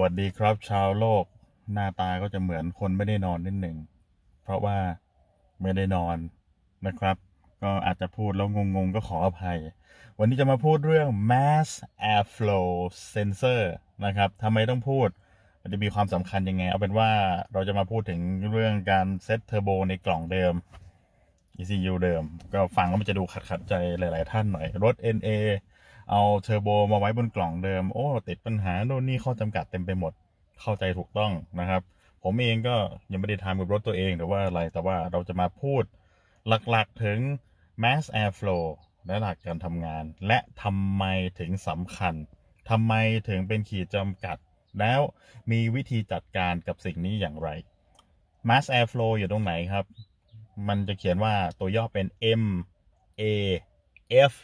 วัสดีครับชาวโลกหน้าตาก็จะเหมือนคนไม่ได้นอนนิดหนึ่ง เพราะว่าไม่ได้นอนนะครับ ก็อาจจะพูดแล้วงงๆ ก็ขออภัย วันนี้จะมาพูดเรื่อง mass airflow sensor นะครับทำไมต้องพูด มันจะมีความสำคัญยังไง เอาเป็นว่าเราจะมาพูดถึงเรื่องการเซตเทอร์โบในกล่องเดิม ECU เดิม ก็ฟังแล้วมันจะดูขัดขัดใจหลายๆท่านหน่อยรถ NA เอาเทอร์โบมาไว้บนกล่องเดิม โอ้ติดปัญหาโน่นนี่ข้อจำกัดเต็มไปหมดเข้าใจถูกต้องนะครับ ผมเองก็ยังไม่ได้ทำกับรถตัวเองหรือว่าอะไรแต่ว่าเราจะมาพูดหลักๆถึง mass airflow และหลักการทำงาน และทำไมถึงสำคัญทำไมถึงเป็นขีดจำกัด แล้วมีวิธีจัดการกับสิ่งนี้อย่างไร mass airflow อยู่ตรงไหนครับ มันจะเขียนว่าตัวย่อเป็น m a f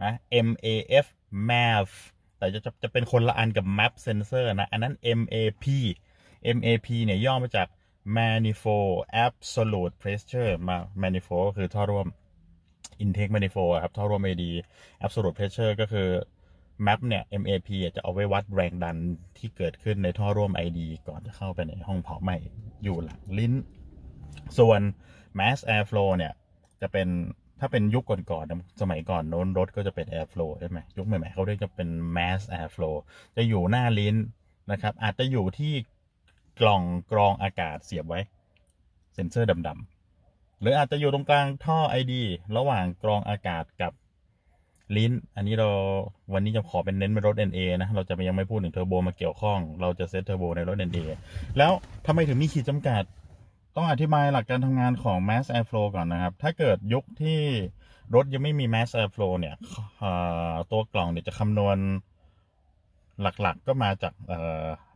นะ MAF MAV แต่จะจะจะเป็นคนละอันกับ Map Sensor นะ อันนั้น MAP MAP เนี่ยย่อมาจาก Manifold Absolute Pressure มา Manifold ก็คือท่อร่วม Intake Manifold ครับ ท่อร่วม AD Absolute Pressure ก็คือ Map เนี่ย MAP จะเอาไว้วัดแรงดันที่เกิดขึ้นในท่อร่วม ID ก่อนจะเข้าไปในห้องเผาไหม้อยู่หลังลิ้น ส่วน Mass Airflow เนี่ยจะเป็นถ้าเป็นยุคก่อนๆสมัยก่อนโน้นรถก็จะเป็น airflow ใช่ไหมยุคใหม่ๆเขาเรียกจะเป็น mass airflow จะอยู่หน้าลิ้นนะครับอาจจะอยู่ที่กล่องกรองอากาศเสียบไว้ เซ็นเซอร์ดำๆหรืออาจจะอยู่ตรงกลางท่อ ID ระหว่างกรองอากาศกับ ลิ้น อันนี้เราวันนี้จะขอเป็นเน้นไปนรถ NA นะเราจะยังไม่พูดถึงเทอร์โบมาเกี่ยวข้องเราจะเซตเทอร์โบในรถ NA แล้วทำไมถึงมีขีดจำกัดต้องอธิบายหลักการทำงานของ mass airflow ก่อนนะครับ ถ้าเกิดยุคที่รถยังไม่มี mass airflow เนี่ย ตัวกล่องเนี่ยจะคำนวณหลักๆกก็มาจาก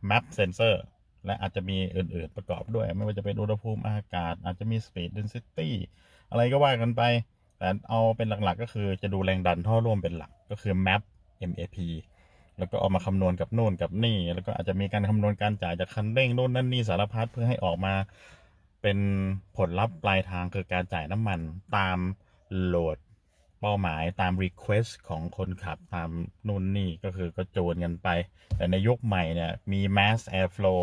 แมปเซนเซอร์ และอาจจะมีอื่นๆประกอบด้วยไม่ว่าจะเป็นอุณหภูมิอากาศ อาจจะมี speed density อะไรก็ว่ากันไป แต่เอาเป็นหลักๆ ก็คือจะดูแรงดันท่อร่วมเป็นหลักก็คือ map MAP แล้วก็ออกมาคำนวณกับนู่นกับนี่ แล้วก็อาจจะมีการคำนวณการจ่ายจากคันเร่งนู่นนั่นนี่สารพัดเพื่อให้ออกมาเป็นผลลัพธ์ปลายทางคือการจ่ายน้ำมันตามโหลด เป้าหมายตาม Request ของคนขับตามนู่นนี่ก็คือก็โจนกันไป แต่ในยุคใหม่เนี่ยมี Mass Airflow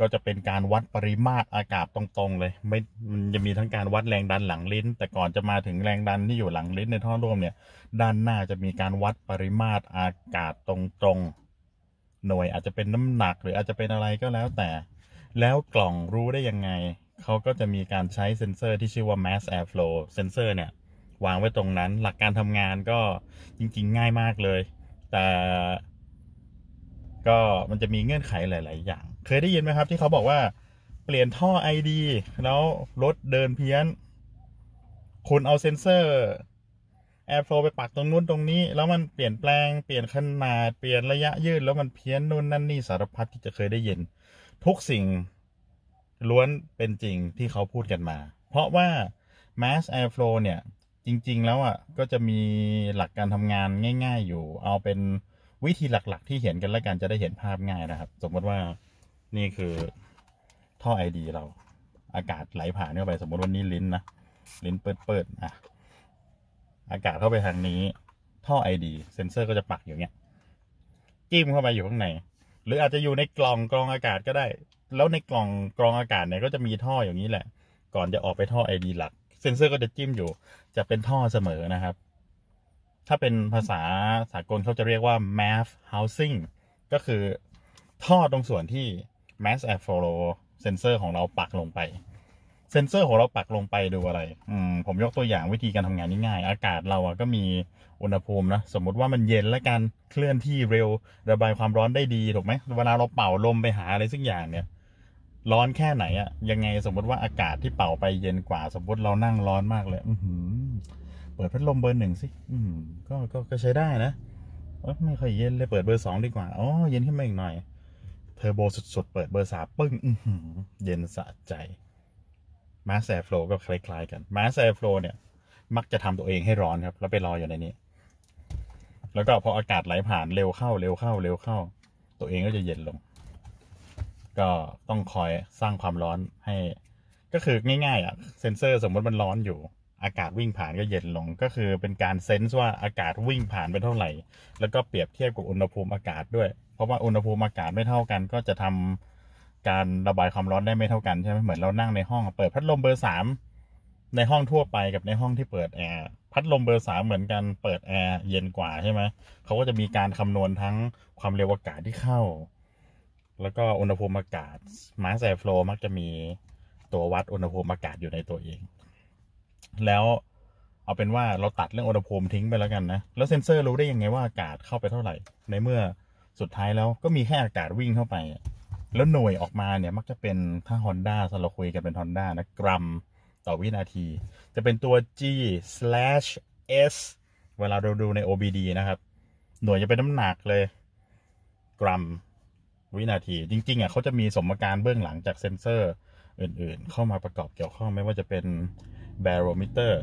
ก็จะเป็นการวัดปริมาตรอากาศตรงๆ เลย ไม่มันจะมีทั้งการวัดแรงดันหลังลิ้น แต่ก่อนจะมาถึงแรงดันที่อยู่หลังลิ้นในท่อร่วมเนี่ย ด้านหน้าจะมีการวัดปริมาตรอากาศตรงๆ หน่วยอาจจะเป็นน้ำหนักหรืออาจจะเป็นอะไรก็แล้วแต่ แล้วกล่องรู้ได้ยังไงเขาก็จะมีการใช้เซ็นเซอร์ที่ชื่อว่า mass airflow เซนเซอร์เนี่ย วางไว้ตรงนั้น หลักการทำงานก็จริงๆ ง่ายมากเลย แต่ก็มันจะมีเงื่อนไขหลายๆ อย่าง เคยได้ยินไหมครับที่เขาบอกว่าเปลี่ยนท่อ ID แล้วรถเดินเพี้ยน คุณเอาเซ็นเซอร์ Airflow ไปปักตรงนู้นตรงนี้ แล้วมันเปลี่ยนแปลงเปลี่ยนขนาด เปลี่ยนระยะยืดแล้วมันเพี้ยนนู่นนั่นนี่สารพัดที่จะเคยได้ยินทุกสิ่งล้วนเป็นจริงที่เขาพูดกันมา เพราะว่า mass airflow เนี่ย จริง ๆแล้วอ่ะ ก็จะมีหลักการทำงานง่าย ๆอยู่ เอาเป็นวิธีหลักๆ ที่เห็นกัน แล้วกันจะได้เห็นภาพง่ายนะครับ สมมติว่านี่คือท่อไอดีเรา อากาศไหลผ่านเข้าไป สมมติวันนี้ลิ้นนะ ลิ้นเปิดๆอ่ะอากาศเข้าไปทางนี้ ท่อไอดีเซนเซอร์ก็จะปักอยู่เนี้ยจิ้มเข้าไปอยู่ข้างในหรืออาจจะอยู่ในกล่องกรองอากาศก็ได้แล้วในกล่องกรองอากาศเนี่ยก็จะมีท่ออย่างนี้แหละ ก่อนจะออกไปท่อไอดีหลัก เซนเซอร์ก็จะจิ้มอยู่ จะเป็นท่อเสมอนะครับ ถ้าเป็นภาษาสากลเขาจะเรียกว่า math housing ก็คือท่อตรงส่วนที่ mass air flow เซนเซอร์ของเราปักลงไป เซนเซอร์ของเราปักลงไปดูอะไร อืมผมยกตัวอย่างวิธีการทำงานง่ายๆอากาศเราอะก็มีอุณหภูมินะ สมมุติว่ามันเย็นและการเคลื่อนที่เร็วระบายความร้อนได้ดีถูกไหมเวลาเราเป่าลมไปหาอะไรสักอย่างเนี่ยร้อนแค่ไหนอะยังไงสมมติว่าอากาศที่เป่าไปเย็นกว่า สมมติเรานั่งร้อนมากเลย อืเปิดพัดลมเบอร์หนึ่งสิก็ก็ก็ใช้ได้นะ ไม่ค่อยเย็นเลยเปิดเบอร์สองดีกว่า อ๋อ เย็นขึ้นมาอีกหน่อยเทอร์โบสุดๆ เปิดเบอร์สามปึ้งเย็นสะใจ มาแสฟโฟก็คล้ายๆกัน มาแสฟโฟเนี่ย มักจะทำตัวเองให้ร้อนครับ แล้วไปรออยู่ในนี้ แล้วก็พออากาศไหลผ่านเร็วเข้า เร็วเข้า เร็วเข้า ตัวเองก็จะเย็นลงก็ต้องคอยสร้างความร้อนให้ ก็คือง่ายๆอ่ะเซนเซอร์สมมติมันร้อนอยู่ อากาศวิ่งผ่านก็เย็นลงก็คือเป็นการเซนส์ว่าอากาศวิ่งผ่านไปเท่าไหร่ แล้วก็เปรียบเทียบกับอุณหภูมิอากาศด้วย เพราะว่าอุณหภูมิอากาศไม่เท่ากันก็จะทำ การระบายความร้อนได้ไม่เท่ากันใช่ไหมเหมือนเรานั่งในห้อง เปิดพัดลมเบอร์สามในห้องทั่วไปกับในห้องที่เปิดแอร์พัดลมเบอร์สามเหมือนกันเปิดแอร์เย็นกว่าใช่ไหมเขาก็จะมีการคำนวณทั้งความเร็วอากาศที่เข้าแล้วก็อุณหภูมิอากาศมาร์สแอร์โฟลมักจะมีตัววัดอุณหภูมิอากาศอยู่ในตัวเองแล้วเอาเป็นว่าเราตัดเรื่องอุณหภูมิทิ้งไปแล้วกันนะ แล้วเซ็นเซอร์รู้ได้ยังไงว่าอากาศเข้าไปเท่าไหร่ ในเมื่อสุดท้ายแล้วก็มีแค่อากาศวิ่งเข้าไป แล้วหน่วยออกมาเนี่ยมักจะเป็นถ้า Honda สเราคุยกันเป็นฮอนด้านะ กรัมต่อวินาที จะเป็นตัว G slash S เวลาเราดูใน OBD นะครับ หน่วยจะเป็นน้ำหนักเลย กรัมวินาทีจริงๆอ่ะเขาจะมีสมการเบื้องหลังจากเซ็นเซอร์อื่นๆ เข้ามาประกอบเกี่ยวข้องไม่ว่าจะเป็นบโรมิเตอร์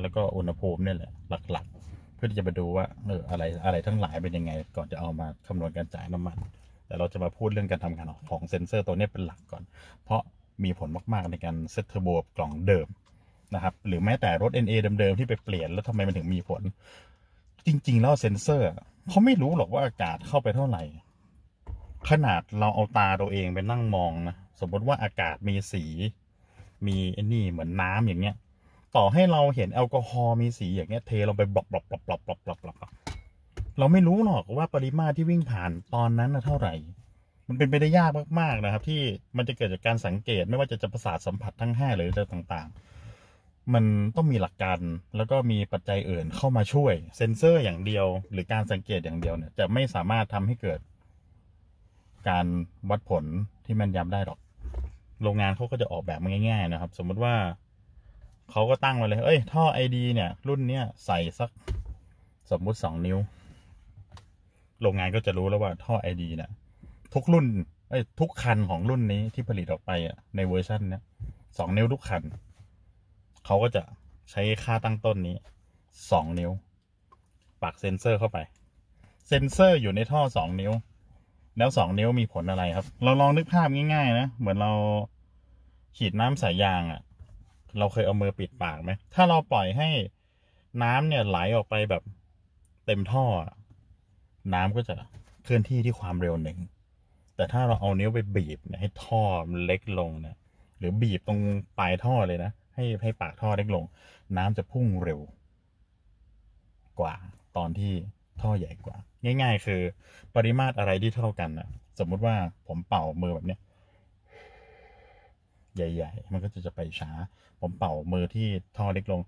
แล้วก็อุณหภูมินี่แหละหลัก ๆ เพื่อที่จะไปดูว่าเอออะไรอะไรทั้งหลายเป็นยังไงก่อนจะเอามาคำนวณการจ่ายน้ำมัน แต่เราจะมาพูดเรื่องการทำงานของเซ็นเซอร์ตัวนี้เป็นหลักก่อน เพราะมีผลมากๆในการเซตเทอร์โบกล่องเดิมนะครับหรือแม้แต่รถ NA เดิมๆที่ไปเปลี่ยนแล้วทำไมมันถึงมีผล จริงๆแล้วเซ็นเซอร์เขาไม่รู้หรอกว่าอากาศเข้าไปเท่าไหร่ขนาดเราเอาตาตัวเองไปนั่งมองนะสมมติว่าอากาศมีสี มีอนี่เหมือนน้ำอย่างเงี้ย ต่อให้เราเห็นแอลกอฮอล์มีสีอย่างเงี้ย เทลงไปบลอกบลอกบลอกบลอกบลอกบลอกบลอกเราไม่รู้หรอกว่าปริมาตรที่วิ่งผ่านตอนนั้นเท่าไหร่ มันเป็นไปได้ยากมาก ๆ นะครับ ที่มันจะเกิดจากการสังเกตไม่ว่าจะจะประสาทสัมผัสทั้งห้าหรืออะไรต่าง ๆ มันต้องมีหลักการแล้วก็มีปัจจัยอื่นเข้ามาช่วย เซ็นเซอร์อย่างเดียว หรือการสังเกตอย่างเดียวเนี่ยจะไม่สามารถทำให้เกิดการวัดผลที่แม่นยำได้หรอก โรงงานเขาก็จะออกแบบมาง่ายๆ นะครับ สมมติว่าเขาก็ตั้งมาเลย เอ้ย ท่อไอดีเนี่ยรุ่นเนี้ยใส่สัก สมมุติสองนิ้ว โรงงานก็จะรู้แล้วว่าท่อไอดีเนี่ยทุกรุ่นเอ้ยทุกคันของรุ่นนี้ที่ผลิตออกไปอะในเวอร์ชันเนี้ยสองนิ้วทุกคันเขาก็จะใช้ค่าตั้งต้นนี้สองนิ้วปักเซ็นเซอร์เข้าไป เซ็นเซอร์อยู่ในท่อสองนิ้วแล้วสองนิ้วมีผลอะไรครับ เราลองนึกภาพง่าย ๆ นะ เหมือนเราฉีดน้ำสาย ยางอะ่ะ เราเคยเอามือปิดปากไหม ถ้าเราปล่อยให้น้ำเนี่ยไหล ออกไปแบบเต็มท่อ น้ำก็จะเคลื่อนที่ที่ความเร็วหนึ่ง แต่ถ้าเราเอา นิ้ว ไป บีบเนี่ยให้ท่อมันเล็ก ลงนะ หรือบีบตรงปลายท่อเลยนะ ให้ให้ปากท่อเล็กลง น้ำจะพุ่งเร็ว กว่า ตอนที่ท่อใหญ่กว่าง่ายๆคือปริมาตรอะไรที่เท่ากันนะสมมุติว่าผมเป่ามือแบบ เนี้ย ใหญ่ ๆ มันก็จะจะไปช้า ผมเป่ามือที่ ท่อเล็กลง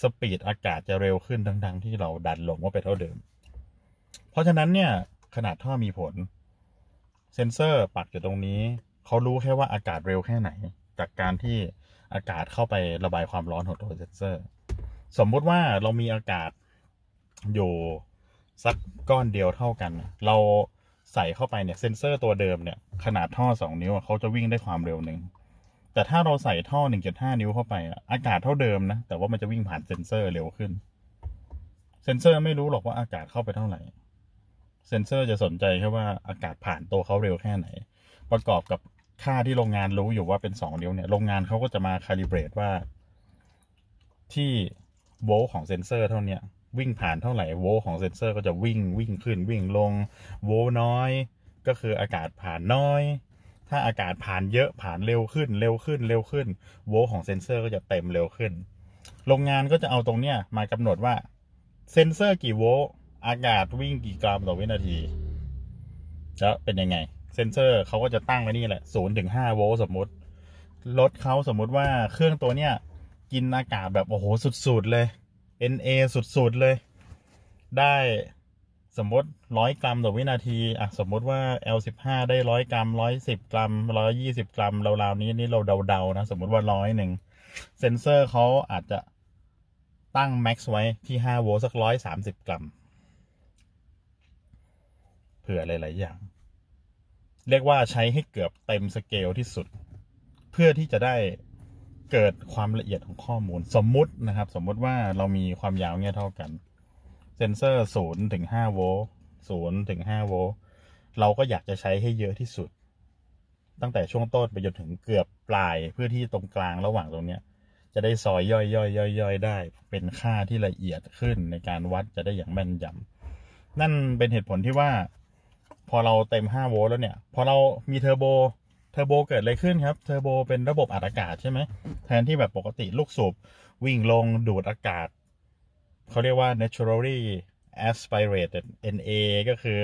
สปีด อากาศจะเร็วขึ้นทั้ง ๆ ที่เราดัน ลงว่าไปเท่าเดิม เพราะฉะนั้นเนี่ย ขนาดท่อมีผล เซนเซอร์ปัก อยู่ ตรงนี้ เขารู้แค่ว่าอากาศเร็วแค่ไหน จากการที่อากาศเข้าไประบายความร้อนของตัวเซนเซอร์ สมมติว่าเรามีอากาศอยู่สักก้อนเดียวเท่ากัน เราใส่เข้าไปเนี่ย เซนเซอร์ตัวเดิมเนี่ย ขนาดท่อสองนิ้วเขาจะวิ่งได้ความเร็วหนึ่ง แต่ถ้าเราใส่ท่อหหนึ่งจุด้านิ้วเข้าไปอากาศเท่าเดิมนะแต่ว่ามันจะวิ่งผ่านเซนเซอร์เร็วขึ้น เซนเซอร์ไม่รู้หรอกว่าอากาศเข้าไปเท่าไหร่ เซนเซอร์จะสนใจแค่ว่าอากาศผ่านตัวเขาเร็วแค่ไหน ประกอบกับค่าที่โรงงานรู้อยู่ว่าเป็นสองนิ้วเนี่ยโรงงานเขาก็จะมาคาลิเบรตว่า ที่โวลต์ของเซนเซอร์ เท่านี้วิ่งผ่านเท่าไหร่โวลของเซนเซอร์ก็จะวิ่งวิ่งขึ้น วิ่งลง โวลน้อย ก็คืออากาศผ่านน้อย ถ้าอากาศผ่านเยอะผ่านเร็วขึ้นเร็วขึ้นเร็วขึ้น โวลของเซนเซอร์ก็จะเต็มเร็วขึ้นโรงงานก็จะเอาตรงเนี้ยมากำหนดว่า เซนเซอร์กี่โวลอากาศวิ่งกี่กรัมต่อวินาทีแล้วเป็นยังไง เซนเซอร์เขาก็จะตั้งไว้นี่แหละศูนย์ถึงห้าโวลสมมติรถเขาสมมุติว่าเครื่องตัวเนี้ยกินอากาศแบบโอ้โหสุดๆเลย NA สุดๆเลย ได้สมมติร้อยกรัมต่อวินาที อ่ะ สมมติว่า L15 ได้ร้อยกรัมร้อยสิบกรัมร้อยยี่สิบกรัมเราๆนี้นี่เราเดา ๆ นะ สมมติว่าร้อยหนึ่งเซนเซอร์เขาอาจจะตั้งแม็กซ์ไว้ที่ห้าโวลต์สักร้อยสามสิบกรัม เผื่อหลายๆอย่าง เรียกว่าใช้ให้เกือบเต็ม สเกล ที่สุด เพื่อที่จะได้เกิดความละเอียดของข้อมูลสมมุตินะครับสมมุติว่าเรามีความยาวเนี่ยเท่ากันเซนเซอร์ศูนย์ถึงห้าโวลต์ศูนย์ถึงห้าโวลต์เราก็อยากจะใช้ให้เยอะที่สุดตั้งแต่ช่วงต้นไปจนถึงเกือบปลายเพื่อที่ตรงกลางระหว่างตรงเนี้ย จะได้ซอยย่อยย่อยย่อยย่อยได้เป็นค่าที่ละเอียดขึ้นในการวัดจะได้อย่างแม่นยำนั่นเป็นเหตุผลที่ว่าพอเราเต็มห้าโวลต์แล้วเนี่ย พอเรามีเทอร์โบเทอร์โบเกิดอะไรขึ้นครับ เทอร์โบเป็นระบบอัดอากาศใช่ไหมแทนที่แบบปกติลูกสูบ วิ่งลงดูดอากาศ เขาเรียกว่า naturally aspirated NA ก็คือ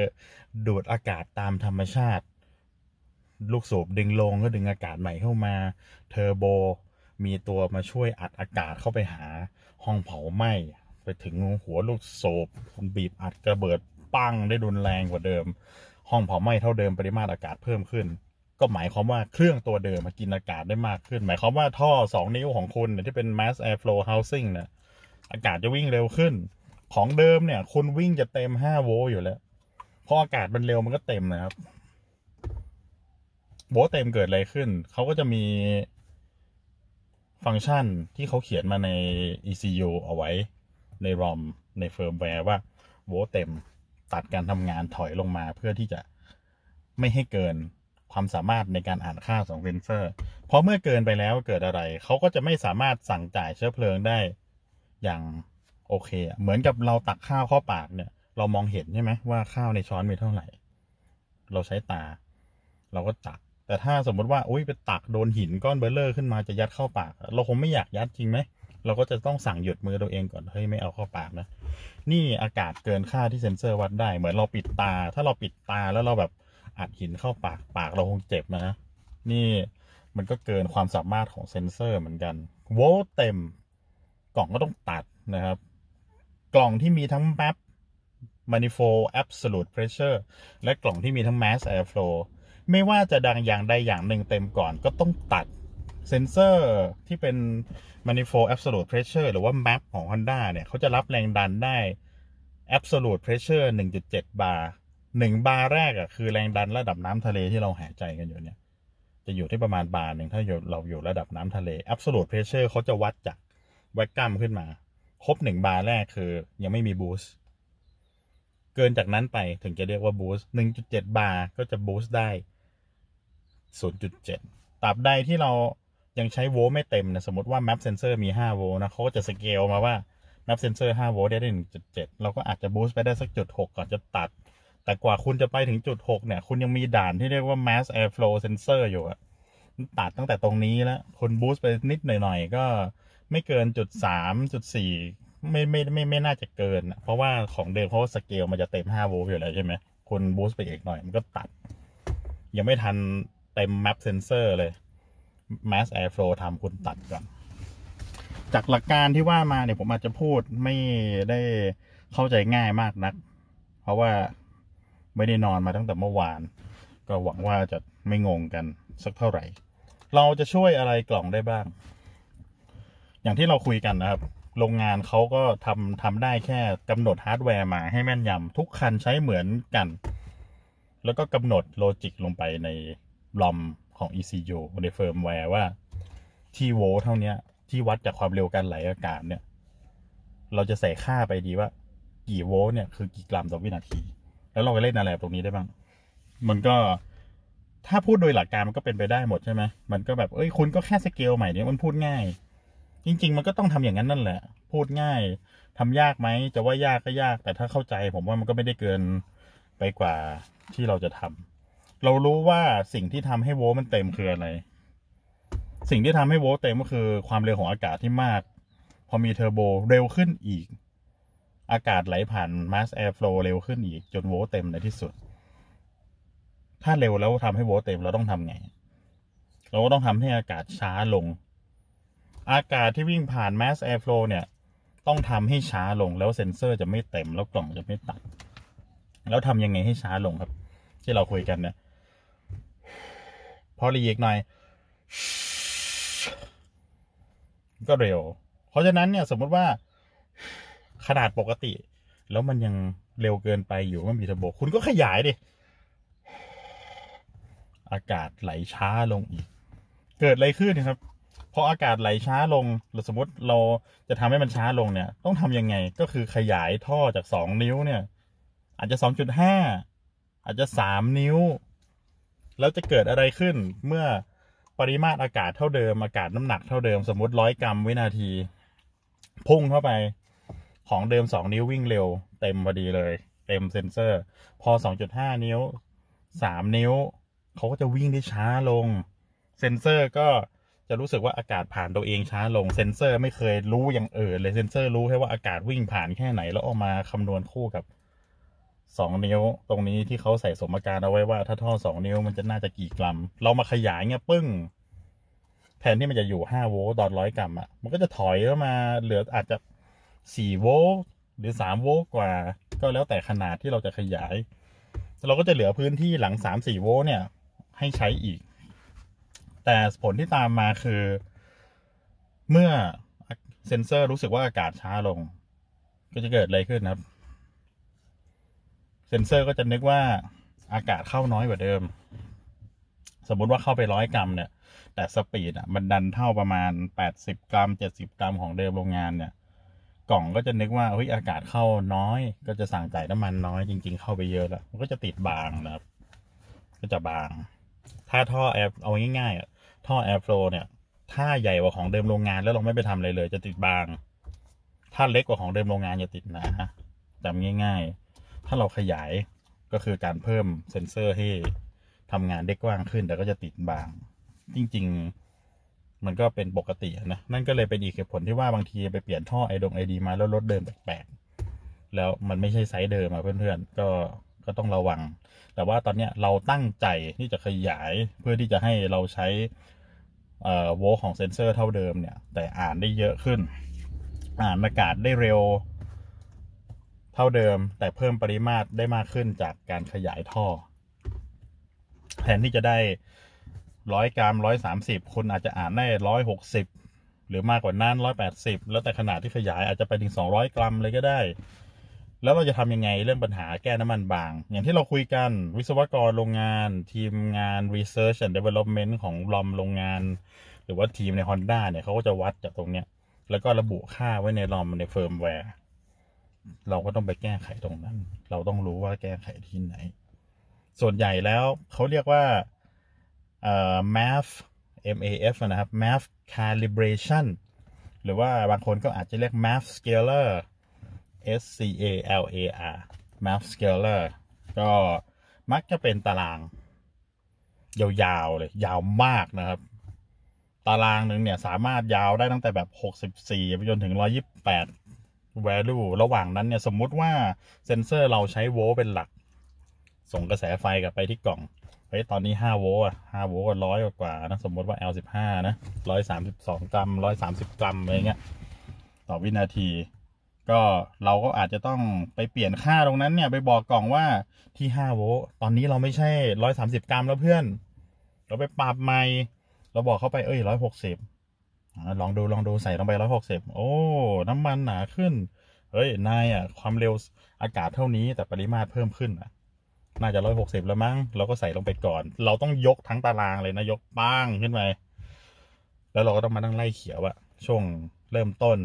ดูดอากาศตามธรรมชาติ ลูกสูบดึงลงก็ดึงอากาศใหม่เข้ามา เทอร์โบมีตัวมาช่วยอัดอากาศเข้าไปหา ห้องเผาไหม้ไปถึงหัวลูกสูบบีบอัดกระเบิดปั้งได้ดุนแรงกว่าเดิม ห้องเผาไหม้เท่าเดิมปริมาตรอากาศเพิ่มขึ้นก็หมายความว่าเครื่องตัวเดิมมากินอากาศได้มากขึ้น หมายความว่าท่อ 2 นิ้วของคุณที่เป็น mass airflow housing นะอากาศจะวิ่งเร็วขึ้น ของเดิมเนี่ยคุณวิ่งจะเต็ม 5 โวลต์อยู่แล้วเพราะอากาศมันเร็วมันก็เต็มนะครับ โวลต์เต็มเกิดอะไรขึ้น เขาก็จะมีฟังก์ชันที่เขาเขียนมาใน ECU เอาไว้ ใน ROM ในเฟิร์มแวร์ว่าโวลต์เต็มตัดการทำงานถอยลงมาเพื่อที่จะไม่ให้เกินความสามารถในการอ่านค่าของเซนเซอร์เพราะเมื่อเกินไปแล้วเกิดอะไรเขาก็จะไม่สามารถสั่งจ่ายเชื้อเพลิงได้ อย่างโอเคเหมือนกับเราตักข้าวเข้าปากเนี่ยเรามองเห็นใช่ไหมว่าข้าวในช้อนมีเท่าไหร่เราใช้ตา เราก็ตัก แต่ถ้าสมมติว่าอุ้ยไปตักโดนหินก้อนเบลเลอร์ขึ้นมาจะยัดเข้าปาก เราคงไม่อยากยัดจริงไหมเราก็จะต้องสั่งหยุดมือตัวเองก่อนเฮ้ยไม่เอาเข้าปากนะ นี่อากาศเกินค่าที่เซนเซอร์วัดได้ เหมือนเราปิดตาถ้าเราปิดตาแล้วเราแบบอัดหินเข้าปากปากเราคงเจ็บนะนี่มันก็เกินความสามารถของเซนเซอร์เหมือนกัน โวลต์เต็มกล่องก็ต้องตัดนะครับ กล่องที่มีทั้งแมปมานิโฟลแอป s o ลต t เพรสเชอร์และกล่องที่มีทั้งแมสแอร์โฟลไม่ว่าจะดังอย่างใดอย่างหนึ่งเต็มก่อนก็ต้องตัด เซนเซอร์ที่เป็นมานิโฟลแอป s o ลต t เพรสเชอร์หรือว่าแมปของ Honda เนี่ยเขาจะรับแรงดันได้แอ s ส l u t e p r e เชอร์1.7บาร์หนึ่งบาร์แรกอะคือแรงดันระดับน้ำทะเลที่เราหายใจกันอยู่เนี่ย จะอยู่ที่ประมาณบาร์หนึ่งถ้าเราอยู่ระดับน้ำทะเลอัสโตรดเพรสเชอร์เขาจะวัดจากแวกกัมขึ้นมา ครบหนึ่งบาร์แรกคือ ยังไม่มีบูสต์เกินจากนั้นไปถึงจะเรียกว่าบูสต์หนึ่งจุดเจ็ดบาร์ก็จะบูสต์ได้ศูนย์จุดเจ็ดตราบใดที่เรายังใช้โวลต์ไม่เต็มนะสมมติว่าแมปเซนเซอร์มีหาโวลต์นะเขาก็จะสเกลมาว่าซนเซอร์ห้าโวลต์ได้หนึ่งจุดเจ็ดเราก็อาจจะบูสต์ไปได้สักจุดหกก่อนจะตัดแต่กว่าคุณจะไปถึงจุดหกเนี่ย คุณยังมีด่านที่เรียกว่า mass airflow sensor อยู่อะตัดตั้งแต่ตรงนี้แล้วคุณบูสต์ไปนิดหน่อยๆ ก็ ไม่เกินจุดสามจุดสี่ไม่ไม่ไมไม่ไม่น่าจะเกินเพราะว่าของเดิม เพราะว่าสเกลมันจะเต็มห้าโวลต์อยู่แล้วใช่ไหมคุณบูสต์ไปอีกหน่อย มันก็ตัด ยังไม่ทันเต็ม map sensor เลย mass airflow ทำคุณตัดก่อน จากหลักการที่ว่ามาเนี่ยผมอาจจะพูดไม่ได้เข้าใจง่ายมากนัก เพราะว่าไม่ได้นอนมาตั้งแต่เมื่อวาน ก็หวังว่าจะไม่งงกันสักเท่าไหร่ เราจะช่วยอะไรกล่องได้บ้าง อย่างที่เราคุยกันนะครับ โรงงานเขาก็ทำทำได้แค่กำหนดฮาร์ดแวร์มาให้แม่นยำ ทุกคันใช้เหมือนกัน แล้วก็กำหนดโลจิกลงไปในลอมของ ECU ในเฟิร์มแวร์ว่าที่โวเท่านี้ที่วัดจากความเร็วการไหลอากาศเนี่ย เราจะใส่ค่าไปดีว่ากี่โวลต์เนี่ยคือกี่กรัมต่อวินาทีแล้วเราไปเล่นอะไรตรงนี้ได้บ้าง มันก็ถ้าพูดโดยหลักการมันก็เป็นไปได้หมดใช่ไหมมันก็แบบเอ้ยคุณก็แค่สเกลใหม่เนี่ยมันพูดง่าย จริง ๆ มันก็ต้องทำอย่างนั้นนั่นแหละ พูดง่าย ทำยากไหม จะว่ายากก็ยากแต่ถ้าเข้าใจผมว่ามันก็ไม่ได้เกินไปกว่าที่เราจะทำ เรารู้ว่าสิ่งที่ทำให้โวมันเต็มคืออะไร สิ่งที่ทำให้โวเต็มก็คือความเร็วของอากาศที่มากพอมีเทอร์โบเร็วขึ้นอีกอากาศไหลผ่าน mass airflow เร็วขึ้นอีกจนโวลต์เต็มในที่สุด ถ้าเร็วแล้วทำให้โวลต์เต็มเราต้องทำไง เราก็ต้องทำให้อากาศช้าลง อากาศที่วิ่งผ่าน mass airflow เนี่ย ต้องทำให้ช้าลงแล้วเซ็นเซอร์จะไม่เต็ม แล้วกล่องจะไม่ตัด แล้วทำยังไงให้ช้าลงครับ ที่เราคุยกันเนี่ย พอรีเอกหน่อย ก็เร็ว เพราะฉะนั้นเนี่ยสมมติว่าขนาดปกติแล้วมันยังเร็วเกินไปอยู่มันมีทระโบคุณก็ขยายดิอากาศไหลช้าลงอีก เกิดอะไรขึ้นครับพออากาศไหลช้าลงเราสมมติเราจะทำให้มันช้าลงเนี่ย ต้องทํำยังไงก็คือขยายท่อจากสองนิ้วเนี่ย อาจจะสองจุดห้าอาจจะสามนิ้วแล้วจะเกิดอะไรขึ้น เมื่อปริมาตรอากาศเท่าเดิมอากาศน้ำหนัก เท่าเดิม สมมติร้อยกรัมวินาที พุ่งเข้าไปของเดิม2นิ้ววิ่งเร็วเต็มพอดีเลย เต็มเซนเซอร์ พอ2.5นิ้ว3นิ้ว เขาก็จะวิ่งได้ช้าลง เซนเซอร์ก็จะรู้สึกว่าอากาศผ่านตัวเองช้าลงเซนเซอร์ไม่เคยรู้อย่างเอ่ยเลยเซนเซอร์รู้แค่ว่าอากาศวิ่งผ่านแค่ไหน แล้วออกมาคำนวณคู่กับ2นิ้วตรงนี้ที่เขาใส่สมการเอาไว้ว่า ถ้าท่อ2นิ้วมันจะน่าจะกี่กรัมเรามาขยายเงี้ยปึ้งแทนที่มันจะอยู่5โวลต์ตอนร้อยกรัมอ่ะ มันก็จะถอยเข้ามาเหลืออาจจะ4โวลต์หรือ3โวลต์กว่าก็แล้วแต่ขนาดที่เราจะขยายเราก็จะเหลือพื้นที่หลัง3-4โวลต์เนี่ย ให้ใช้อีก แต่ผลที่ตามมาคือ เมื่อเซนเซอร์รู้สึกว่าอากาศช้าลง ก็จะเกิดอะไรขึ้นครับ เซนเซอร์ก็จะนึกว่าอากาศเข้าน้อยกว่าเดิม สมมติว่าเข้าไปร้อยกรัม เนี่ย แต่สปีดอ่ะมันดันเท่าประมาณ80กรัม70กรัมของเดิมโรงงานเนี่ยกล่องก็จะนึกว่าเฮ้ยอากาศเข้าน้อย ก็จะสั่งจ่ายน้ำมันน้อยจริงๆเข้าไปเยอะแล้วมันก็จะติดบางนะครับ ก็จะบาง ถ้าท่อแอร์เอาง่ายๆท่อแอร์โฟลเนี่ย ถ้าใหญ่กว่าของเดิมโรงงานแล้วเราไม่ไปทำอะไรเลย จะติดบาง ถ้าเล็กกว่าของเดิมโรงงานจะติดหนาจำง่ายๆ ถ้าเราขยายก็คือการเพิ่มเซ็นเซอร์ให้ทำงานได้กว้างขึ้นแต่ก็จะติดบาง จริงๆมันก็เป็นปกตินะ นั่นก็เลยเป็นอีกเหตุผลที่ว่า บางทีไปเปลี่ยนท่อไอดงไอดีมาแล้วรถเดิมแปลกๆแล้วมันไม่ใช่ไซส์เดิมอะเพื่อนๆ ก็ ก็ต้องระวัง แต่ว่าตอนเนี้ยเราตั้งใจที่จะขยายเพื่อที่จะให้เราใช้โวลของเซนเซอร์เท่าเดิมเนี่ย แต่อ่านได้เยอะขึ้น อ่านอากาศได้เร็ว เท่าเดิมแต่เพิ่มปริมาตรได้มากขึ้นจากการขยายท่อ แทนที่จะได้ร้อยกรัมร้อยสามสิบคนอาจจะอ่านได้ร้อยหกสิบ หรือมากกว่านั้นร้อยแปดสิบ แล้วแต่ขนาดที่ขยายอาจจะไปถึงสองร้อยกรัมเลยก็ได้ แล้วเราจะทำยังไงเรื่องปัญหาแก้น้ำมันบาง อย่างที่เราคุยกันวิศวกรโรงงาน ทีมงาน Research and Development ของลอมโรงงาน หรือว่าทีมใน Honda เนี่ยเขาก็จะวัดจากตรงเนี้ย แล้วก็ระบุค่าไว้ในลอมในเฟิร์มแวร์เราก็ต้องไปแก้ไขตรงนั้น เราต้องรู้ว่าแก้ไขที่ไหน ส่วนใหญ่แล้วเขาเรียกว่าเอ่ m a f MAF นะครับ m a f calibration หรือว่าบางคนก็อาจจะเรียก m a f s c a l e r S C A L A R m a f s c a l e r ก็มักจะเป็นตาราง ยาวๆเลยยาวมากนะครับ ตารางหนึ่งเนี่ยสามารถยาวได้ตั้งแต่แบบ 64ไปจนถึง 128 value ระหว่างนั้นเนี่ยสมมุติว่าเซนเซอร์เราใช้โวลต์เป็นหลัก ส่งกระแสไฟกลับไปที่กล่องเฮ้ยตอนนี้ 5โวลต์อ่ะ5โวลต์ก็ร้อยกว่านะสมมติว่า L 1 5นะร้อยสามสิบสองกรัมร้อยสามสิบกรัมอะไรเงี้ย ต่อวินาที ก็เราก็อาจจะต้องไปเปลี่ยนค่าตรงนั้นเนี่ย ไปบอกกล่องว่าที่ 5โวลต์ตอนนี้เราไม่ใช่ร้อยสามสิบกรัมแล้วเพื่อน เราไปปรับใหม่ เราบอกเข้าไป เอ้ยร้อยหกสิบ ลองดูลองดูใส่ลงไปร้อยหกสิบโอ้ น้ำมันหนาขึ้น เฮ้ย นายอ่ะความเร็วอากาศเท่านี้แต่ปริมาตรเพิ่มขึ้นอ่ะน่าจะร้อยหกสิบแล้วมั้ง เราก็ใส่ลงไปก่อน เราต้องยกทั้งตารางเลยนะ ยกบ้างขึ้นไปแล้วเราก็ต้องมาตั้งไล่เขียวอะช่วงเริ่มต้น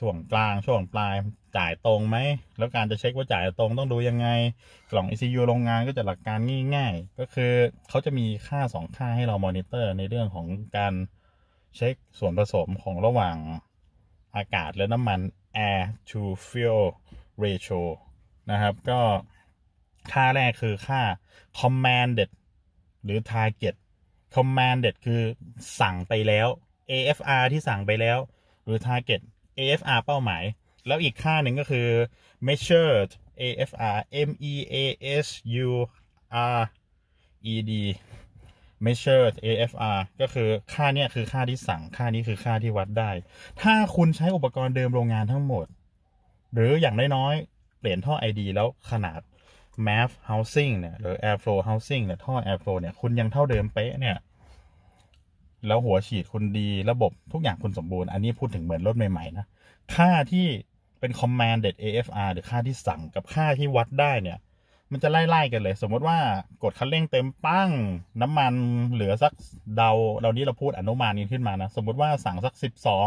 ช่วงกลางช่วงปลายจ่ายตรงไหม แล้วการจะเช็คว่าจ่ายตรงต้องดูยังไง กล่อง ECU โรงงานก็จะหลักการง่าย ๆ ก็คือเขาจะมีค่าสองค่าให้เรามอนิเตอร์ในเรื่องของการเช็คส่วนผสมของระหว่างอากาศและน้ำมัน air to fuel ratio นะครับก็ค่าแรกคือค่า commanded หรือ target commanded คือสั่งไปแล้ว AFR ที่สั่งไปแล้ว หรือ target AFR เป้าหมาย แล้วอีกค่าหนึ่งก็คือ measured AFR M E A S U R E D measured AFR ก็คือค่าเนี้ยคือค่าที่สั่งค่านี้คือค่าที่วัดได้ ถ้าคุณใช้อุปกรณ์เดิมโรงงานทั้งหมด หรืออย่างน้อยๆเปลี่ยนท่อ ID แล้วขนาด m a ฟ Housing เนี่ย หรือ Airflow Housing เนี่ย ท่อ Airflow เนี่ย คุณยังเท่าเดิมเป๊ะ เนี่ย แล้วหัวฉีดคุณดีระบบทุกอย่างคุณสมบูรณ์ อันนี้พูดถึงเหมือนรถใหม่ ๆ นะ ค่าที่เป็น command AFR หรือค่าที่สั่งกับค่าที่วัดได้เนี่ย มันจะไล่ๆกันเลย สมมติว่ากดคันเร่งเต็มปั้ง น้ำมันเหลือสักเดา เรานี้เราพูดอนุมานนี้ขึ้นมานะ สมมติว่าสั่งสัก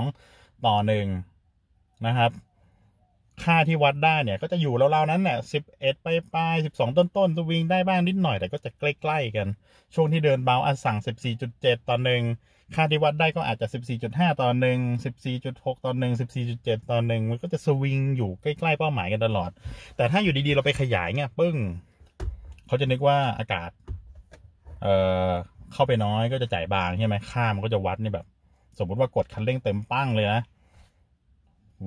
12 ต่อหนึ่งนะครับค่าที่วัดได้เนี่ยก็จะอยู่ราวๆ นั้นแหละสิบเอ็ดไปปลายสิบสองต้นๆสวิง ได้บ้างนิดหน่อย แต่ก็จะใกล้ๆกัน ช่วงที่เดินเบาอันสั่งสิบสี่จุดเจ็ดต่อหนึ่งค่าที่วัดได้ก็อาจจะสิบสี่จุดห้าต่อหนึ่งสิบสี่จุดหกต่อหนึ่งสิบสี่จุดเจ็ดต่อหนึ่งมันก็จะสวิง อยู่ใกล้ ๆ เป้าหมายกันตลอด แต่ถ้าอยู่ดีๆเราไปขยายเนี่ยปึ้งเขาจะนึกว่าอากาศเอ่อเข้าไปน้อยก็จะจ่ายบางใช่ไหมค่ามันก็จะวัดนี่แบบ สมมติว่ากดคันเร่งเต็มปั้งเลยนะ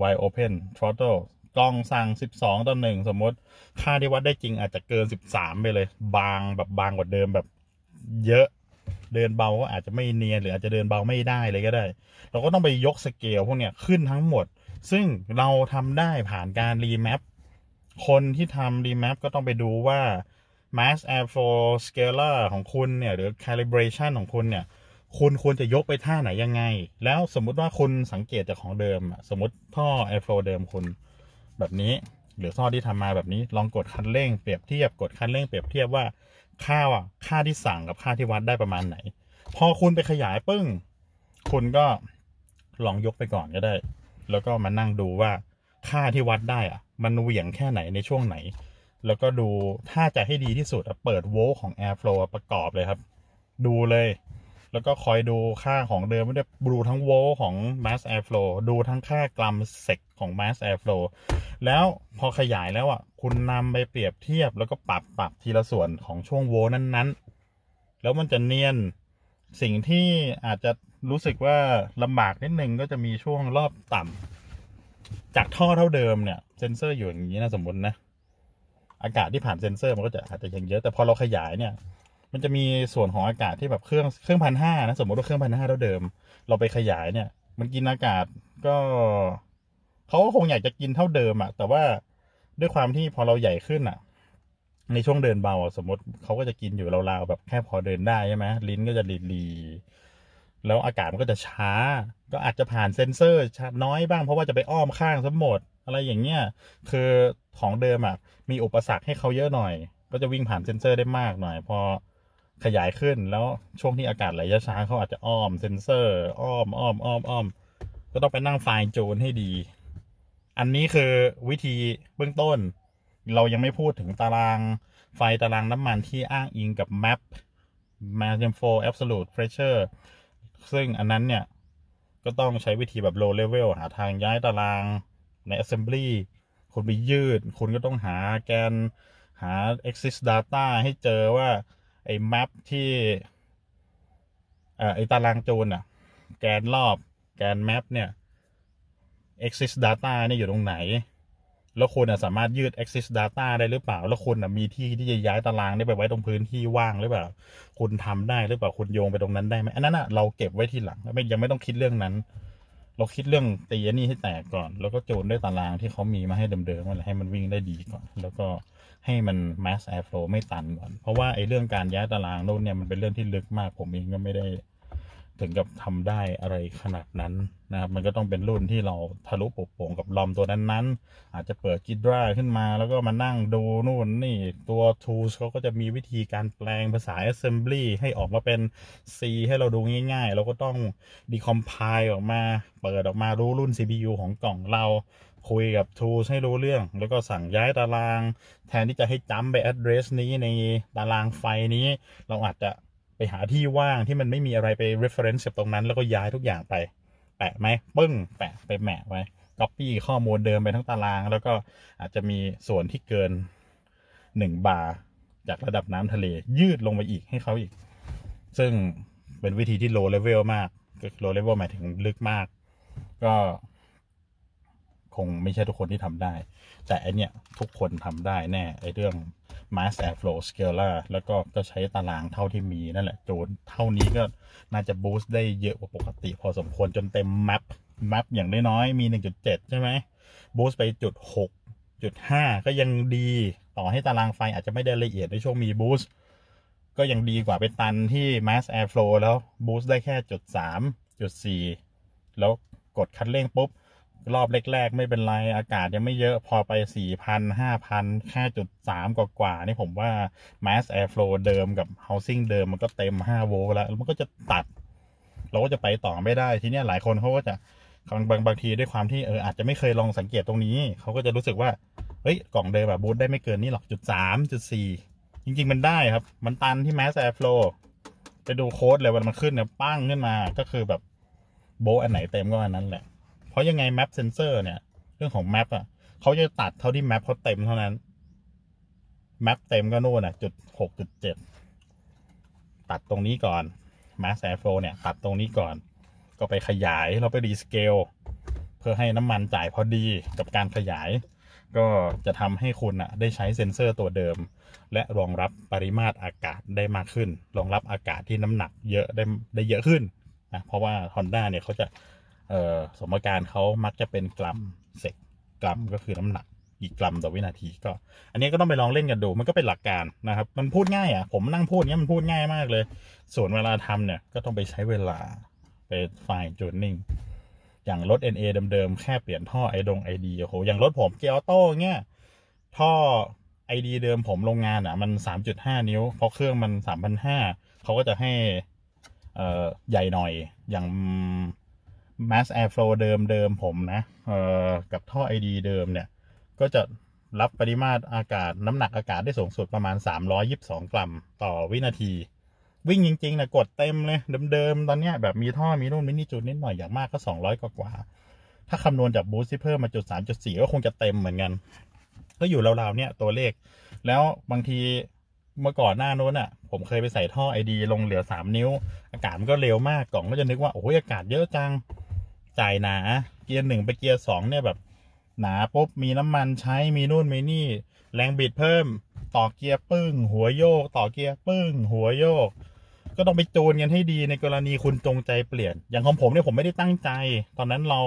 wide open throttle กล้องสั่งสิบสองต่อหนึ่งสมมติค่าที่วัดได้จริงอาจจะเกินสิบสามไปเลย บางแบบบางกว่าเดิมแบบเยอะเดินเบาก็อาจจะไม่เนียนหรืออาจจะเดินเบาไม่ได้เลยก็ได้ เราก็ต้องไปยกสเกลพวกเนี้ยขึ้นทั้งหมด ซึ่งเราทำได้ผ่านการรีแมปคนที่ทำรีแมปก็ต้องไปดูว่า mass airflow scalar ของคุณเนี่ย หรือ calibration ของคุณเนี่ย คุณควรจะยกไปท่าไหนยังไง แล้วสมมุติว่าคุณสังเกตจากของเดิม สมมติท่อ airflow เดิมคุณแบบนี้หรือท่อที่ทำมาแบบนี้ ลองกดคันเร่งเปรียบเทียบกดคันเร่งเปรียบเทียบว่าค่าอ่ะ ค่าที่สั่งกับค่าที่วัดได้ประมาณไหน พอคุณไปขยายปึ้ง คุณก็ลองยกไปก่อนก็ได้ แล้วก็มานั่งดูว่าค่าที่วัดได้อ่ะ มันเหวี่ยงแค่ไหนในช่วงไหน แล้วก็ดูถ้าจะให้ดีที่สุดเปิดโวลของ Airflow ประกอบเลยครับ ดูเลยแล้วก็คอยดูค่าของเดิมไม่ได้ดูทั้งโวลของ mass airflow ดูทั้งค่ากรัมเซกของ mass airflow แล้วพอขยายแล้วอ่ะคุณนำไปเปรียบเทียบแล้วก็ปรับปรับทีละส่วนของช่วงโวลนั้น ๆ แล้วมันจะเนียนสิ่งที่อาจจะรู้สึกว่าลำบากนิดนึง ก็จะมีช่วงรอบต่ำจากท่อเท่าเดิมเนี่ย เซนเซอร์อยู่อย่างนี้นะสมมตินะ อากาศที่ผ่านเซนเซอร์มันก็จะอาจจะยังเยอะแต่พอเราขยายเนี่ยมันจะมีส่วนของอากาศที่แบบเครื่องเครื่องพันห้านะสมมติว่าเครื่องพันห้าเราเดิม เราไปขยายเนี่ย มันกินอากาศก็ เขาก็คงอยากจะกินเท่าเดิมอะแต่ว่าด้วยความที่พอเราใหญ่ขึ้นอะในช่วงเดินเบาสมมติเขาก็จะกินอยู่ราวๆแบบแค่พอเดินได้ใช่ไหมลิ้นก็จะรีๆแล้วอากาศมันก็จะช้า ก็อาจจะผ่านเซนเซอร์น้อยบ้างเพราะว่าจะไปอ้อมข้างสมหมด อะไรอย่างเงี้ยคือของเดิมอะมีอุปสรรคให้เขาเยอะหน่อย ก็จะวิ่งผ่านเซนเซอร์ได้มากหน่อยพอขยายขึ้นแล้วช่วงที่อากาศไหลช้าเขาอาจจะอ้อมเซนเซอร์อ้อม อ้อม อ้อม อ้อม ก็ต้องไปนั่งไฟล์จูนให้ดี อันนี้คือวิธีเบื้องต้น เรายังไม่พูดถึงตารางไฟตารางน้ำมันที่อ้างอิงกับ Map m a g e m 4 Absolute Pressure ซึ่งอันนั้นเนี่ยก็ต้องใช้วิธีแบบ low level หาทางย้ายตารางใน Assembly คุณไปยืด คุณก็ต้องหาแกนหา Exist Data ให้เจอว่าไอ้มัพที่ไอ้ตารางจูนอะแกนรอบ แกนแมปเนี่ย exist data เนี่ย อยู่ตรงไหน แล้วคุณสามารถยืด exist data ได้หรือเปล่า แล้วคุณมีที่ที่จะย้ายตารางได้ไปไว้ตรงพื้นที่ว่างหรือเปล่า คุณทำได้หรือเปล่า คุณโยงไปตรงนั้นได้ไหม อันนั้นอะเราเก็บไว้ทีหลังไม่ยังไม่ต้องคิดเรื่องนั้น เราคิดเรื่องตีนี่ให้แตกก่อน แล้วก็โจนด้วยตารางที่เขามีมาให้เดิมๆมให้มันวิ่งได้ดีก่อน แล้วก็ให้มัน mass airflow ไม่ตันก่อน เพราะว่า ไอ้เรื่องการย้ายตารางโน้นเนี่ย มันเป็นเรื่องที่ลึกมากผมเองก็ไม่ได้ถึงกับทำได้อะไรขนาดนั้น นะครับ มันก็ต้องเป็นรุ่นที่เราทะลุปโป่งกับลอมตัวนั้นๆอาจจะเปิดกิดราขึ้นมา แล้วก็มานั่งดูนู่นนี่ตัว tools เขาก็จะมีวิธีการแปลงภาษา assembly ให้ออกมาเป็น C ให้เราดูง่ายๆเราก็ต้อง decompile ออกมา เปิดออกมารู้รุ่น CPU ของกล่องเราคุยกับ Tools ให้รู้เรื่อง แล้วก็สั่งย้ายตาราง แทนที่จะให้จำไป address นี้ในตารางไฟนี้ เราอาจจะไปหาที่ว่างที่มันไม่มีอะไรไป reference กัตรงนั้นแล้วก็ย้ายทุกอย่างไปแปะไหมปึ้งแปะ ไปแหมะไว้ copy ข้อมูลเดิมไปทั้งตาราง แล้วก็อาจจะมีส่วนที่เกิน1บาร์จากระดับน้ำทะเลยืดลงไปอีกให้เขาอีก ซึ่งเป็นวิธีที่ low level มาก low level หมายถึงลึกมาก ก็คงไม่ใช่ทุกคนที่ทำได้ แต่อันเนี้ยทุกคนทำได้แน่ไอเรื่อง mass airflow scalar แล้วก็ก็ใช้ตารางเท่าที่มี นั่นแหละโจนเท่านี้ก็น่าจะบูสต์ได้เยอะกว่าปกติ พอสมควรจนเต็มแมปแมปอย่างน้อยๆมี 1.7 ใช่ไหมบูสต์ไปจุด6จุด5ก็ยังดีต่อให้ตารางไฟอาจจะไม่ได้ละเอียด ในช่วงมีบูสต์ก็ยังดีกว่าเป็นตันที่ mass airflow แล้วบูสต์ได้แค่จุด3จุด4แล้วกดคันเร่งปุ๊บรอบแรกๆ ไม่เป็นไร อากาศยังไม่เยอะพอไปสี่พันห้าพันแค่จุดสามกว่าๆนี่ผมว่า mass airflow เดิมกับ housing เดิมมันก็เต็มห้าโวลต์แล้วมันก็จะตัด เราก็จะไปต่อไม่ได้ ทีนี้หลายคนเขาก็จะบางบางบางทีด้วยความที่เอออาจจะไม่เคยลองสังเกตตรงนี้เขาก็จะรู้สึกว่า เฮ้ยกล่องเดิมแบบบูทได้ไม่เกินนี่หรอกจุดสามจุดสี่จริงๆมันได้ครับ มันตันที่ mass airflow ไปดูโค้ดเลยวันมันขึ้นเนี่ยปั้งขึ้นมาก็คือแบบโบอันไหนเต็มก็อันนั้นแหละเพราะยังไงแมปเซนเซอร์เนี่ย เรื่องของแมปอ่ะเขาจะตัดเท่าที่แมปเขาเต็มเท่านั้นแมปเต็มก็นู่นอ่ะจุดหกจุดเจ็ดตัดตรงนี้ก่อนแมสแอร์โฟเนี่ย ตัดตรงนี้ก่อน ก็ไปขยายเราไปรีสเกลเพื่อให้น้ำมันจ่ายพอดีกับการขยาย ก็จะทำให้คุณอ่ะได้ใช้เซ็นเซอร์ตัวเดิม และรองรับปริมาตรอากาศได้มากขึ้น รองรับอากาศที่น้ำหนักเยอะได้ได้เยอะขึ้นนะเพราะว่า Honda เนี่ยเขาจะเออสมการเขามักจะเป็นกรัมเซกกรัม ก็คือน้ำหนักกี่กรัมต่อวินาทีก็ อันนี้ก็ต้องไปลองเล่นกันดูมันก็เป็นหลักการนะครับ มันพูดง่าย อ่ะผมนั่งพูดเนี้ยมันพูดง่ายมากเลย ส่วนเวลาทำเนี่ยก็ต้องไปใช้เวลา ไปไฟล์จูนนิ่งอย่างรถ NA เดิมๆแค่เปลี่ยนท่อไอดงไอดีโอ้โหอย่างรถผม เกียร์ออโต้เงี้ยท่อไอดี เดิมผมโรงงานอ่ะมัน3.5นิ้วเพราะเครื่องมัน3,500เขาก็จะให้เอ่อใหญ่หน่อยอย่าง mass airflow เดิมเดิมผมนะเอ่อกับท่อไอดีเดิมเนี่ย ก็จะรับปริมาตรอากาศน้ำหนักอากาศได้สูงสุดประมาณ 322กรัม ต่อวินาที วิ่งจริงๆนะกดเต็มเลยเดิมๆ ตอนนี้แบบมีท่อมีนู่นมีนี่จุดนิดหน่อยอย่างมากก็ 200 กว่ากว่า ถ้าคำนวณจากบูสต์ที่เพิ่มมาจุด 3.4 ก็คงจะเต็มเหมือนกัน ก็อยู่ราวๆเนี่ยตัวเลข แล้วบางทีเมื่อก่อนหน้านู้นอ่ะผมเคยไปใส่ท่อไอดีลงเหลือ3นิ้วอากาศมันก็เร็วมากกล่องก็จะนึกว่าโอ้ยอากาศเยอะจังจ่ายหนา เกียร์หนึ่งไปเกียร์สองเนี่ยแบบ หนา ปุ๊บ มีน้ำมันใช้มีนู่น มี นี่ แรงบิดเพิ่ม ต่อเกียร์ ปึ้ง หัวโยก ต่อเกียร์ ปึ้ง หัวโยก ก็ต้องไปจูนกันให้ดีในกรณีคุณจงใจเปลี่ยน อย่างของผมเนี่ยผมไม่ได้ตั้งใจ ตอนนั้นเรา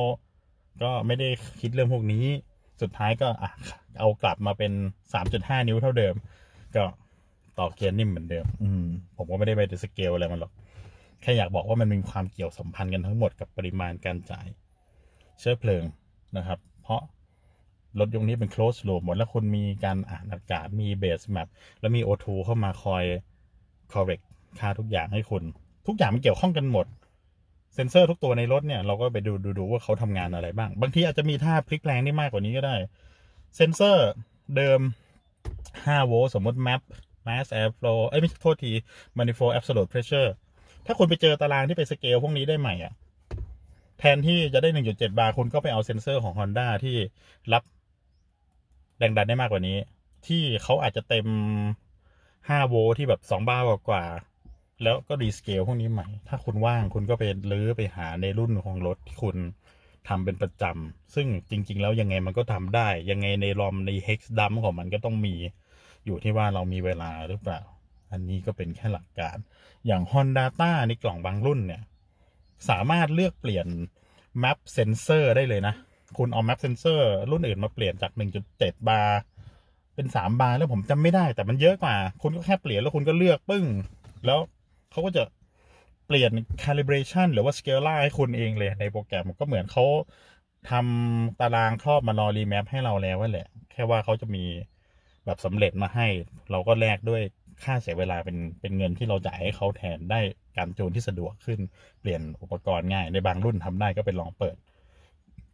ก็ไม่ได้คิดเรื่องพวกนี้ สุดท้ายก็อ่ะเอากลับมาเป็นสามจุดห้านิ้วเท่าเดิม ก็ต่อเกียร์นิ่มเหมือนเดิม อืมผมก็ไม่ได้ไปสเกลอะไรมันหรอกแค่อยากบอกว่ามันเป็นความเกี่ยวสัมพันธ์กันทั้งหมดกับปริมาณการจ่ายเชื้อเพลิงนะครับ เพราะ รถยนต์นี้เป็น close loop หมดแล้วคุณมีการอ่านอากาศมี base map แล้วมี O2 เข้ามาคอย correct ค่าทุกอย่างให้คุณ ทุกอย่างมันเกี่ยวข้องกันหมด เซนเซอร์ทุกตัวในรถเนี่ยเราก็ไปดูดูดูว่าเขาทำงานอะไรบ้าง บางทีอาจจะมีท่าพลิกแรงได้มากกว่านี้ก็ได้เซนเซอร์ เดิม 5 โวลต์สมมติ map mass airflow เอ้ยไม่โทษที manifold absolute pressure ถ้าคุณไปเจอตารางที่ไปสเกลพวกนี้ได้ใหม่อ่ะแทนที่จะได้หนึ่งจุดเจ็ดบาร์คุณก็ไปเอาเซ็นเซอร์ของ Honda ที่รับแรงดันได้มากกว่านี้ ที่เขาอาจจะเต็มห้าโวลต์ที่แบบสองบาร์กว่า แล้วก็รีสเกลพวกนี้ใหม่ ถ้าคุณว่างคุณก็ไปลื้อไปหาในรุ่นของรถที่คุณทำเป็นประจำ ซึ่งจริงๆแล้วยังไงมันก็ทำได้ยังไงในรอมในเฮกซ์ดัมของมันก็ต้องมีอยู่ที่ว่าเรามีเวลาหรือเปล่าอันนี้ก็เป็นแค่หลักการ อย่าง Honda ต้าในกล่องบางรุ่นเนี่ย สามารถเลือกเปลี่ยน Map Sensor ได้เลยนะ คุณเอา Map Sensor รุ่นอื่นมาเปลี่ยนจาก 1.7บาร์เป็น3บาร์แล้วผมจำไม่ได้แต่มันเยอะกว่า คุณก็แค่เปลี่ยนแล้วคุณก็เลือกปึ้ง แล้วเขาก็จะเปลี่ยน calibration หรือว่า s c a l a าให้คุณเองเลย ในโปรแกรมก็เหมือนเขาทำตารางครอบมารอรีแมปให้เราแล้วแหละแค่ว่าเขาจะมีแบบสำเร็จมาให้ เราก็แลกด้วยค่าเสียเวลาเป็นเป็นเงินที่เราจ่ายให้เขาแทนได้การจูนที่สะดวกขึ้นเปลี่ยนอุปกรณ์ง่ายในบางรุ่นทำได้ก็เป็นลองเปิด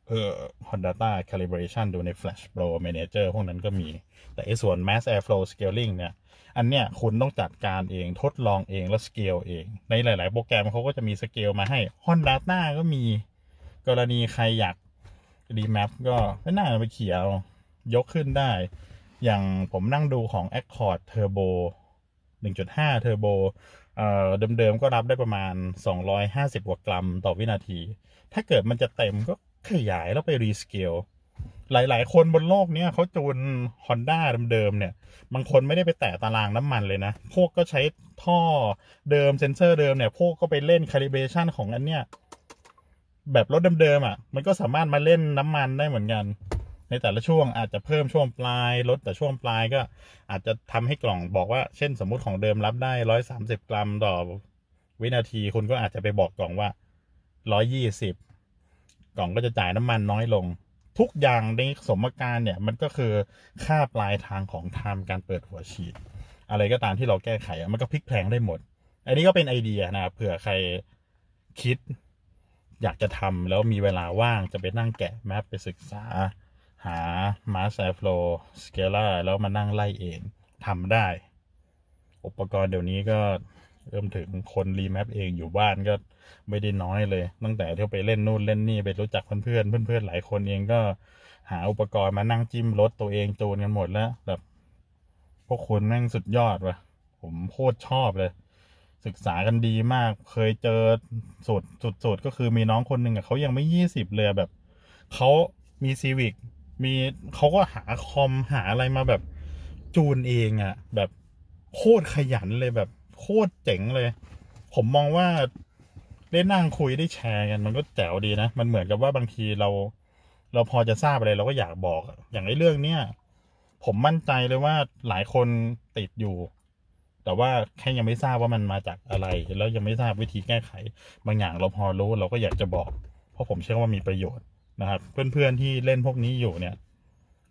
เอ่อ Honda Calibration ดูใน Flash Pro Manager พวกนั้นก็มี แต่ไอ้ส่วน Mass Airflow Scaling เนี่ย อันเนี้ยคุณต้องจัดการเองทดลองเองแล้วสเกลเอง ในหลายๆโปรแกรมเขาก็จะมีสเกลมาให้ Honda ก็มีกรณีใครอยากดีแมปก็ไม่น่าไปเขียวยกขึ้นได้ อย่างผมนั่งดูของ Accord Turbo 1.5 เทอร์โบเดิมๆก็รับได้ประมาณ 250กว่ากรัมต่อวินาที ถ้าเกิดมันจะเต็มก็ขยายแล้วไปรีสเกล หลายๆ คนบนโลกเนี้ยเขาจูน Honda เดิมๆเนี่ยบางคนไม่ได้ไปแตะตารางน้ำมันเลยนะ พวกก็ใช้ท่อเดิมเซนเซอร์เดิมเนี่ยพวกก็ไปเล่นคาลิเบชันของอันเนี้ยแบบรถเดิมๆอ่ะ มันก็สามารถมาเล่นน้ำมันได้เหมือนกันในแต่ละช่วงอาจจะเพิ่มช่วงปลาย ลดแต่ช่วงปลายก็ อาจจะทำให้กล่องบอกว่า เช่น สมมุติของเดิมรับได้ร้อยสามสิบกรัมต่อ วินาที คุณก็อาจจะไปบอกกล่องว่าร้อยยี่สิบ กล่องก็จะจ่ายน้ำมันน้อยลง ทุกอย่างในสมการเนี่ยมันก็คือค่าปลายทางของทม์การเปิดหัวฉีด อะไรก็ตามที่เราแก้ไข มันก็พลิกแพลงได้หมด อันนี้ก็เป็นไอเดียนะครับ เผื่อใครคิด อยากจะทำแล้วมีเวลาว่างจะไปนั่งแกะแมปไปศึกษาหา mass airflow scalar แล้วมานั่งไล่เองทำได้ อุปกรณ์เดี๋ยวนี้ก็เริ่มถึงคน รีแมปเองอยู่บ้านก็ไม่ได้น้อยเลย ตั้งแต่ที่ไปเล่นนู่นเล่นนี่ไปรู้จักเพื่อนเพื่อนเพื่อนหลายคนเองก็ หาอุปกรณ์มานั่งจิ้มรถตัวเองจูนกันหมดแล้ว แบบ พวกคุณแม่งสุดยอดวะผมโคตรชอบเลย ศึกษากันดีมากเคยเจอสุดสุดสุดก็คือมีน้องคนหนึ่งอะเขายังไม่ยี่สิบเลยแบบเขามีซีวิกมีเขาก็หาคอมหาอะไรมาแบบจูนเองอะ่ะ แบบโคตรขยันเลยแบบโคตรเจ๋งเลย ผมมองว่าได้นั่งคุยได้แชร์กัน มันก็แจ๋วดีนะมันเหมือนกับว่าบางทีเราเราพอจะทราบอะไร เราก็อยากบอก อย่างไอ้เรื่องเนี้ยผมมั่นใจเลยว่าหลายคนติดอยู่ แต่ว่าแค่ยังไม่ทราบว่ามันมาจากอะไร แล้วยังไม่ทราบวิธีแก้ไข บางอย่างเราพอรู้ เราก็อยากจะบอก เพราะผมเชื่อว่ามีประโยชน์นะครับเพื่อน ๆ ที่เล่นพวกนี้อยู่เนี่ย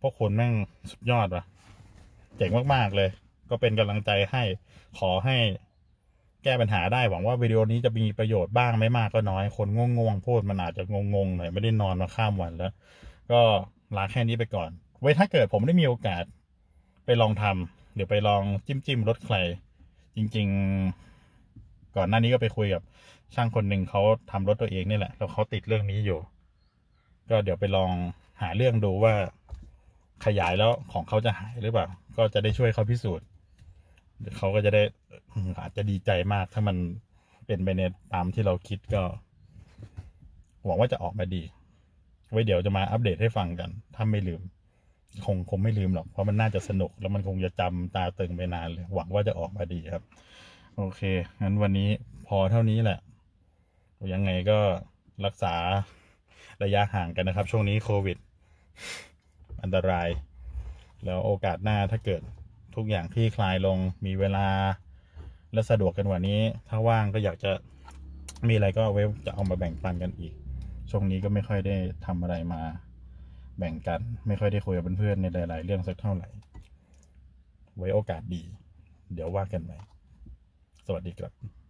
พวกคนแม่ง สุดยอด ว่ะเจ๋งมาก ๆ เลย ก็เป็นกำลังใจให้ขอให้แก้ปัญหาได้หวังว่า วิดีโอนี้จะมีประโยชน์บ้าง ไม่ มาก ก็ น้อย คนง่วงๆพูดมัน อาจจะงงๆ หน่อย ไม่ได้ นอนมาข้ามวันแล้ว ก็ลาแค่นี้ไปก่อน ไว้ถ้าเกิดผมได้มีโอกาส ไปลองทำ เดี๋ยวไปลองจิ้มจิ้มรถใคร จริง ๆ ก่อนหน้านี้ก็ไปคุยกับช่างคนหนึ่งเขาทำรถตัวเองนี่แหละ แล้วเขาติดเรื่องนี้อยู่ก็เดี๋ยวไปลองหาเรื่องดู ว่าขยายแล้วของเขาจะหายหรือเปล่า ก็จะได้ช่วยเขาพิสูจน์เขาก็จะได้ อาจจะดีใจมากถ้ามันเป็นไปในตามที่เราคิดก็ หวังว่าจะออกมาดี ไว้เดี๋ยวจะมาอัปเดตให้ฟังกันถ้าไม่ลืม คงคงไม่ลืมหรอกเพราะมันน่าจะสนุก แล้วมันคงจะจำตาตึงไปนานเลย หวังว่าจะออกมาดีครับ โอเคงั้นวันนี้พอเท่านี้แหละ ยังไงก็รักษาระยะห่างกันนะครับ ช่วง นี้โควิด อันตราย แล้วโอกาสหน้าถ้าเกิดทุกอย่างที่คลายลงมีเวลาและสะดวกกันกว่านี้ ถ้าว่างก็อยากจะมีอะไรก็เวฟจะเอามาแบ่ง ปันกันอีก ช่วงนี้ก็ไม่ค่อยได้ ทำ อะไรมา แบ่งกันไม่ค่อยได้คุยกับเพื่อนๆในหลาย ๆ เรื่องสักเท่าไหร่ไว้โอกาสดี เดี๋ยวว่ากันใหม่สวัสดีครับ